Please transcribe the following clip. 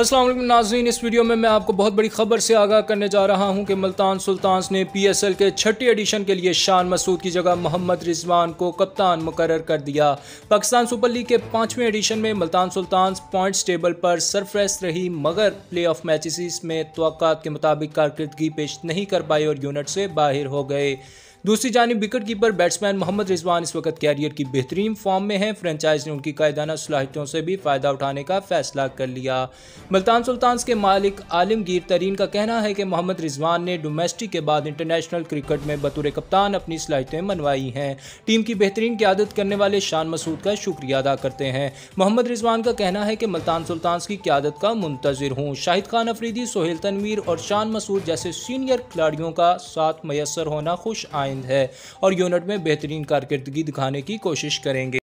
असलम नाजीन इस वीडियो में मैं आपको बहुत बड़ी खबर से आगाह करने जा रहा हूं कि मुल्तान सुल्तान ने पीएसएल के छठी एडिशन के लिए शान मसूद की जगह मोहम्मद रिजवान को कप्तान मुकर कर दिया पाकिस्तान सुपर लीग के पाँचवें एडिशन में मुल्तान सुल्तान पॉइंट्स टेबल पर सरफ्रेस्ट रही मगर प्ले ऑफ मैचिस में तो के मुताबिक कारकर्दगी पेश नहीं कर पाई और यूनिट से बाहर हो गए दूसरी जानब wicket keeper batsman Mohammad Rizwan इस वक्त कैरियर की बेहतरीन फॉर्म में है फ्रेंचाइज ने उनकी कायदाना सलाहियतों से भी फ़ायदा उठाने का फैसला कर लिया मुल्तान सुल्तान के मालिक आलमगीर तरीन का कहना है कि मोहम्मद रिजवान ने डोमेस्टिक के बाद इंटरनेशनल क्रिकेट में बतौर कप्तान अपनी सलाहियतें मनवाई हैं टीम की बेहतरीन क्यादत करने वाले शान मसूद का शुक्रिया अदा करते हैं मोहम्मद रिजवान का कहना है कि मुल्तान सुल्तान की क्यादत का मुंतजर हूँ शाहिद खान अफरीदी सोहेल तनवीर और शान मसूद जैसे सीनियर खिलाड़ियों का साथ मैसर होना खुश आए नुमाइंद है और यूनिट में बेहतरीन कारकर्दगी दिखाने की कोशिश करेंगे